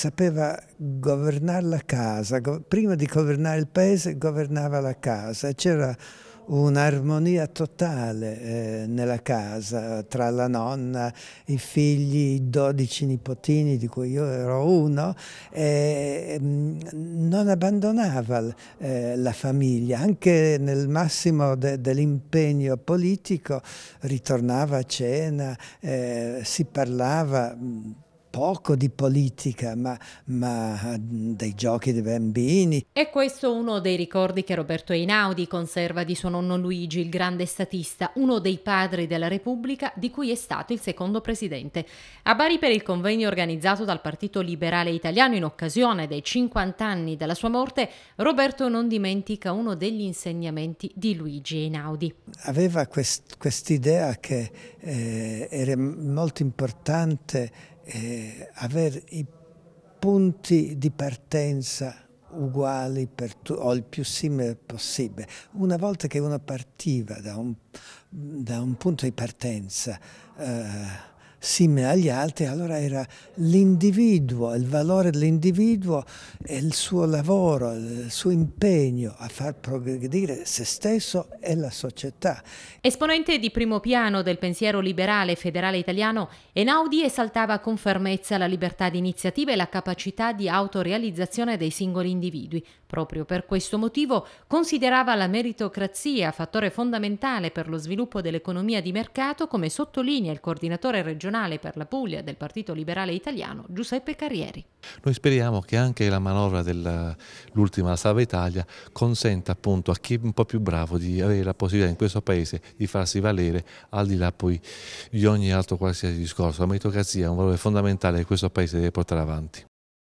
sapeva governare la casa, prima di governare il paese governava la casa, c'era un'armonia totale eh, nella casa tra la nonna, i figli, i dodici nipotini di cui io ero uno, eh, non abbandonava eh, la famiglia, anche nel massimo de dell'impegno politico ritornava a cena, eh, si parlava mm, poco di politica, ma, ma mm, dei giochi dei bambini. E questo è uno dei ricordi che Roberto Einaudi conserva di suo nonno Luigi, il grande statista, uno dei padri della Repubblica di cui è stato il secondo presidente. A Bari per il convegno organizzato dal Partito Liberale Italiano in occasione dei 50 anni della sua morte, Roberto non dimentica uno degli insegnamenti di Luigi Einaudi. Aveva quest'idea che eh, era molto importante eh, avere i punti di partenza uguali o il più simile possibile. Una volta che uno partiva da un, da un punto di partenza eh, simile agli altri, allora era l'individuo, il valore dell'individuo e il suo lavoro, il suo impegno a far progredire se stesso e la società. Esponente di primo piano del pensiero liberale e federale italiano, Enaudi esaltava con fermezza la libertà di iniziativa e la capacità di autorealizzazione dei singoli individui, Proprio per questo motivo considerava la meritocrazia fattore fondamentale per lo sviluppo dell'economia di mercato, come sottolinea il coordinatore regionale per la Puglia del Partito Liberale Italiano, Giuseppe Carrieri. Noi speriamo che anche la manovra dell'ultima Salva Italia consenta appunto a chi è un po' più bravo di avere la possibilità in questo paese di farsi valere al di là poi di ogni altro qualsiasi discorso. La meritocrazia è un valore fondamentale che questo paese deve portare avanti.